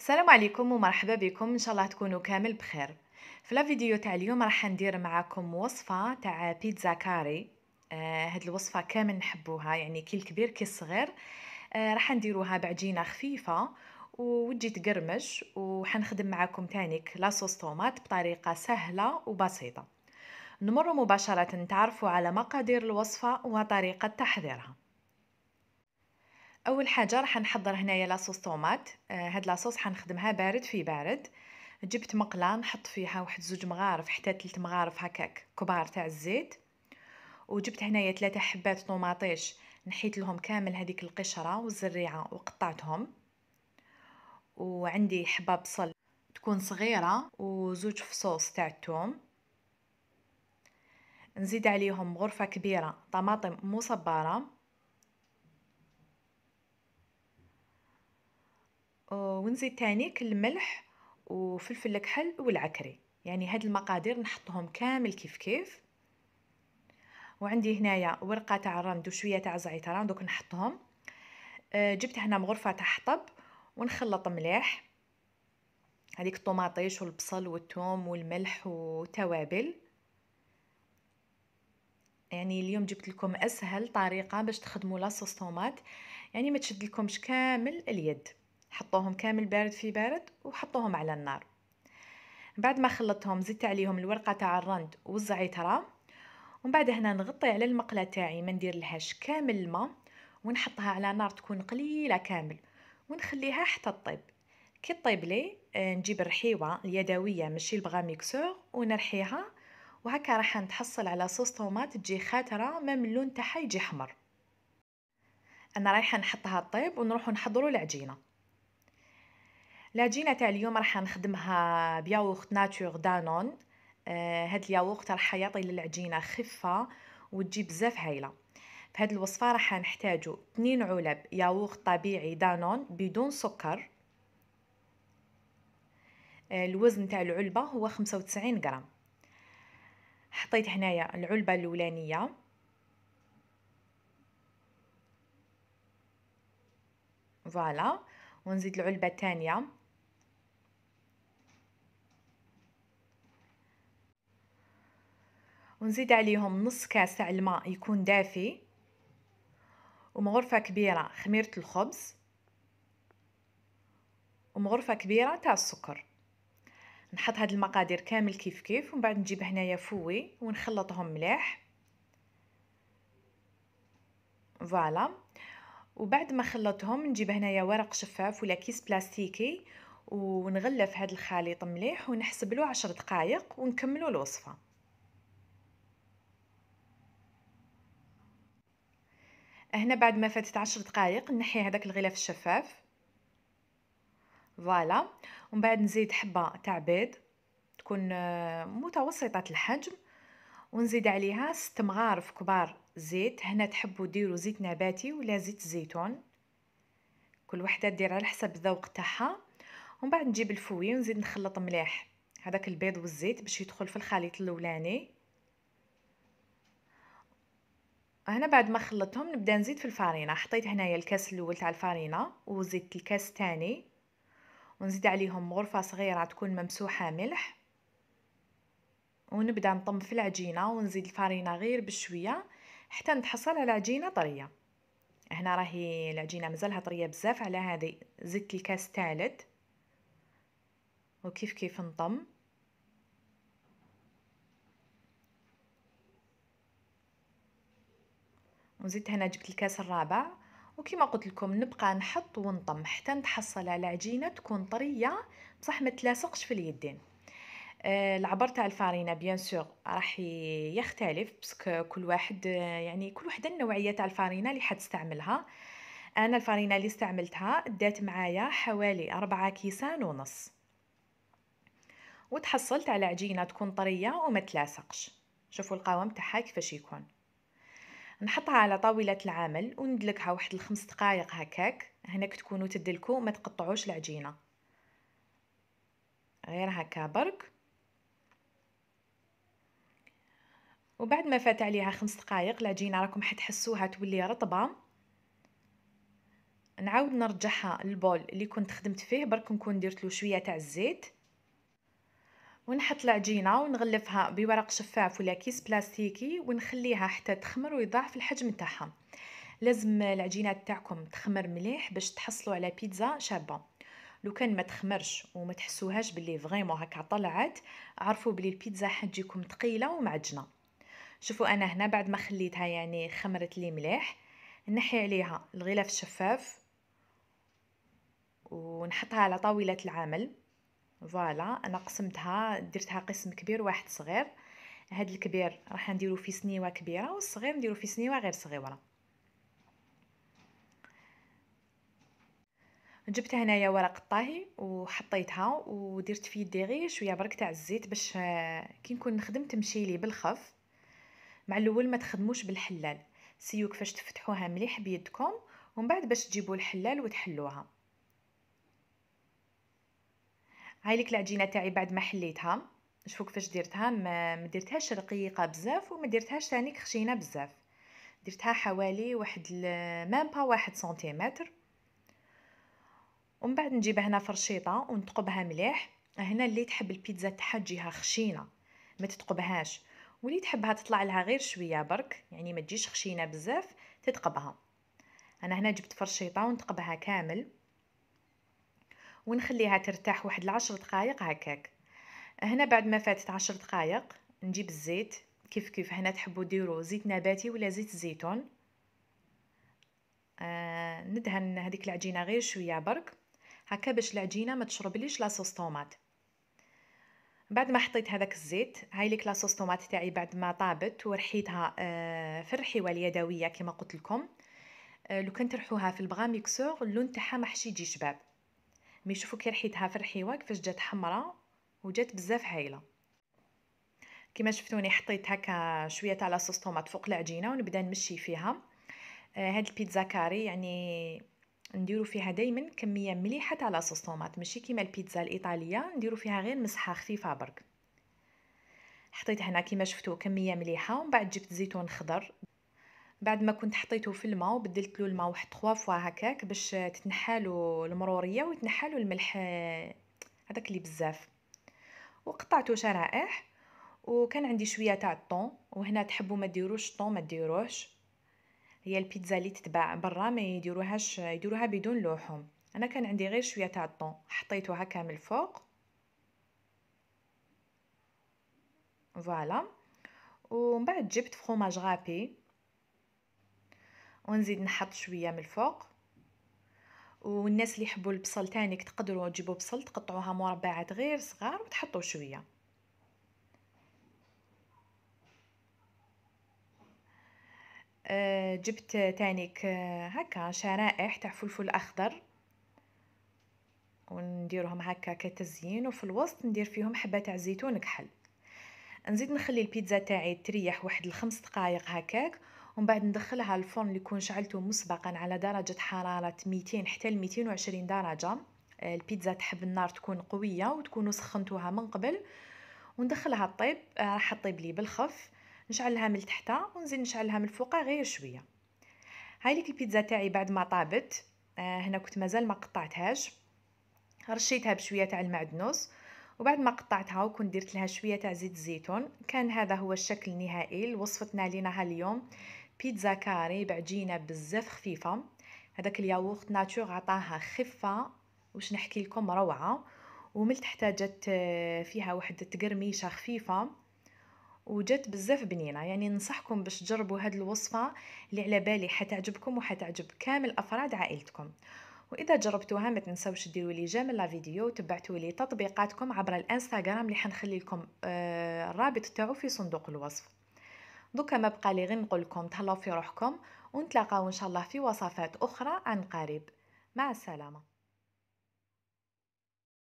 السلام عليكم ومرحبا بكم ان شاء الله تكونوا كامل بخير في الفيديو تاع اليوم راح ندير معاكم وصفه تاع بيتزا كاري آه هاد الوصفه كامل نحبوها يعني كي الكبير كي الصغير آه راح نديروها بعجينه خفيفه وتجي تقرمش وحنخدم معاكم تانيك لاصوص طومات بطريقه سهله وبسيطه نمر مباشره تعرفوا على مقادير الوصفه وطريقه تحضيرها اول حاجه راح نحضر هنايا لاصوص طوماط آه، هاد لاصوص حنخدمها بارد في بارد جبت مقله نحط فيها واحد زوج مغارف حتى ثلاث مغارف هكاك كبار تاع الزيت وجبت هنايا ثلاثه حبات طوماطيش نحيت لهم كامل هذيك القشره والزريعه وقطعتهم وعندي حبه بصل تكون صغيره وزوج فصوص تاع الثوم نزيد عليهم غرفه كبيره طماطم مصبره آه، ونزيد تانيك الملح وفلفل الكحل والعكري يعني هاد المقادير نحطهم كامل كيف كيف وعندي هنايا ورقه تاع الرند وشويه تاع زعتران دوك نحطهم آه، جبت هنا مغرفه تاع حطب ونخلط مليح هذيك الطماطيش والبصل والثوم والملح والتوابل يعني اليوم جبت لكم اسهل طريقه باش تخدموا لاصوص طوماط يعني ما تشد لكمش كامل اليد حطوهم كامل بارد في بارد وحطوهم على النار بعد ما خلطتهم زدت عليهم الورقة تاع الرند والزعترة ومن بعد هنا نغطي على المقلة تاعي ما ندير لهاش كامل الماء ونحطها على نار تكون قليلة كامل ونخليها حتى تطيب كي طيب لي آه، نجيب الرحيوه اليدويه ماشي البغا ميكسور ونرحيها وهكا راح نتحصل على صوص طومات تجي خاتره مام اللون تاعها يجي حمر انا رايحه نحطها طيب ونروح نحضروا العجينه العجينه تاع اليوم راح نخدمها بياوغت ناتور دانون آه هاد الياوغت راح يعطي للعجينه خفه وتجي بزاف هايله في هاد الوصفه راح نحتاجو 2 علب ياوغت طبيعي دانون بدون سكر آه، الوزن تاع العلبه هو 95 غرام حطيت هنايا العلبه الاولانيه فوالا ونزيد العلبه الثانيه ونزيد عليهم نص كاس تاع الماء يكون دافي ومغرفه كبيره خميره الخبز ومغرفه كبيره تاع السكر نحط هاد المقادير كامل كيف كيف ومن بعد نجيب هنايا فوي ونخلطهم مليح فوالا وبعد ما خلطهم نجيب هنايا ورق شفاف ولا كيس بلاستيكي ونغلف هاد الخليط مليح ونحسب له 10 دقائق ونكملوا الوصفه هنا بعد ما فاتت عشر دقائق نحي هذاك الغلاف الشفاف فوالا ومن بعد نزيد حبه تاع بيض تكون آه، متوسطه الحجم ونزيد عليها ست مغارف كبار زيت هنا تحبوا ديروا زيت نباتي ولا زيت الزيتون كل وحده دير على حسب الذوق تاعها ومن بعد نجيب الفوي ونزيد نخلط مليح هذاك البيض والزيت باش يدخل في الخليط الاولاني هنا بعد ما خلطتهم نبدا نزيد في الفرينه حطيت هنايا الكاس الاول تاع الفرينه وزدت الكاس الثاني ونزيد عليهم غرفه صغيره تكون ممسوحه ملح ونبدا نطم في العجينه ونزيد الفرينه غير بشويه حتى نتحصل على عجينه طريه هنا راهي العجينه مازالها طريه بزاف على هذه زدت الكاس الثالث وكيف كيف نطم ونزيد هنا جبت الكاس الرابع وكما قلت لكم نبقى نحط ونطم حتى نتحصل على عجينه تكون طريه بصح ما تلاصقش في اليدين آه، العبر تاع الفارينه بيان سور راح يختلف باسكو كل واحد آه، يعني كل وحده النوعيه تاع الفارينه اللي حتستعملها انا الفارينه اللي استعملتها دات معايا حوالي أربعة كيسان ونص وتحصلت على عجينه تكون طريه وما تلاصقش شوفوا القوام تاعها كيفاش يكون نحطها على طاولة العمل وندلكها واحد الخمس دقائق هكاك هناك تكونوا تدلكوا ما تقطعوش العجينة غير هكا برك وبعد ما فات عليها خمس دقائق العجينة راكم حتحسوها تولي رطبة نعاود نرجعها للبول اللي كنت خدمت فيه برك نكون درت له شويه تاع الزيت ونحط العجينة ونغلفها بورق شفاف ولا كيس بلاستيكي ونخليها حتى تخمر ويضاعف الحجم تاعها لازم العجينة تاعكم تخمر مليح باش تحصلوا على بيتزا شابة لو كان ما تخمرش وما تحسوهاش باللي فريمون هكا طلعت عرفوا بلي البيتزا حتجيكم ثقيله ومعجنه شوفوا انا هنا بعد ما خليتها يعني خمرت لي مليح نحي عليها الغلاف الشفاف ونحطها على طاوله العمل فوالا انا قسمتها درتها قسم كبير واحد صغير هاد الكبير راح نديرو فيه سنيوه كبيره والصغير نديرو فيه سنيوه غير صغيره جبت هنايا ورق الطهي وحطيتها ودرت فيه يدي غير شويه برك تاع الزيت باش آه، كي نكون نخدم تمشي لي بالخف مع الاول ما تخدموش بالحلال سيو كيفاش تفتحوها مليح بيدكم ومن بعد باش تجيبوا الحلال وتحلوها هاي لك العجينه تاعي بعد ما حليتها شوفوا كيفاش درتها ما درتهاش رقيقه بزاف وما درتهاش ثاني خشينه بزاف درتها حوالي واحد مام با واحد سنتيمتر ومن بعد نجيبها هنا فرشيطه ونتقبها مليح هنا اللي تحب البيتزا تاعها تجيها خشينه ما تتقبهاش واللي تحبها تطلع لها غير شويه برك يعني ما تجيش خشينه بزاف تتقبها انا هنا جبت فرشيطه ونتقبها كامل ونخليها ترتاح واحد العشر دقائق هكاك هنا بعد ما فاتت عشر دقائق نجيب الزيت كيف كيف هنا تحبوا ديروا زيت نباتي ولا زيت الزيتون آه ندهن هذيك العجينه غير شويه برك هكا باش العجينه ما تشربليش لاصوص طوماط بعد ما حطيت هذاك الزيت هاي ليك لاصوص طوماط تاعي بعد ما طابت ورحيتها آه في الرحيوه اليدويه كما قلت لكم آه لو كان ترحوها في البغا ميكسور اللون تاعها ما يجي شباب مي شوفوا كي رحيتها في الحيوه كيفاش جات حمراء وجات بزاف هايله كما شفتوني حطيت هكا شويه تاع لاصوص طوماط فوق العجينه ونبدا نمشي فيها آه هاد البيتزا كاري يعني نديرو فيها دائما كميه مليحه تاع لاصوص طوماط ماشي كيما البيتزا الايطاليه نديرو فيها غير مسحه خفيفه برك حطيت هنا كما شفتو كميه مليحه ومن بعد جبت زيتون خضر بعد ما كنت حطيته في الماء وبدلت له الماء واحد 3 فوا هكاك باش تتنحالو المروريه وتنحالو الملح هذاك اللي بزاف وقطعته شرائح وكان عندي شويه تاع الطون وهنا تحبوا ما ديروش الطون ما ديروش هي البيتزا اللي تتباع برا ما يديروهاش يديروها بدون لحوم انا كان عندي غير شويه تاع الطون حطيتها كامل فوق فوالا ومن بعد جبت فرماج غابي ونزيد نحط شويه من الفوق والناس اللي يحبوا البصل تاني تقدروا تجيبوا بصل تقطعوها مربعات غير صغار وتحطوا شويه آه، جبت تانيك آه، هكا شرائح تاع فلفل اخضر ونديرهم هكا كتزيين وفي الوسط ندير فيهم حبه تاع زيتون كحل نزيد نخلي البيتزا تاعي تريح واحد الخمس دقائق هكاك ومن بعد ندخلها الفرن اللي يكون شعلته مسبقا على درجة حرارة 200 حتى ل 220 درجة آه، البيتزا تحب النار تكون قوية وتكونوا سخنتوها من قبل وندخلها طيب راح طيب لي بالخف نشعلها من تحت ونزيد نشعلها من الفوق غير شوية هاي ليك البيتزا تاعي بعد ما طابت آه، هنا كنت مازال ما قطعتهاش رشيتها بشويه تاع المعدنوس وبعد ما قطعتها وكون درت لها شويه تاع زيت الزيتون كان هذا هو الشكل النهائي لوصفتنا لينا اليوم بيتزا كاري بعجينه بزاف خفيفه هذاك الياغورت ناتور عطاها خفه واش نحكي لكم روعه ومن تحتها جات آه، فيها واحد تقرميشه خفيفه وجات بزاف بنينه يعني ننصحكم باش تجربوا هاد الوصفه اللي على بالي حتعجبكم وحتعجب كامل افراد عائلتكم واذا جربتوها ما تنساوش ديروا لي جيم لا فيديو وتبعتوا لي تطبيقاتكم عبر الانستغرام اللي حنخلي لكم آه، الرابط تاعو في صندوق الوصف دوكا ما بقى لي غير نقول لكم تهلاو في روحكم ونتلاقاو ان شاء الله في وصفات اخرى عن قريب مع السلامه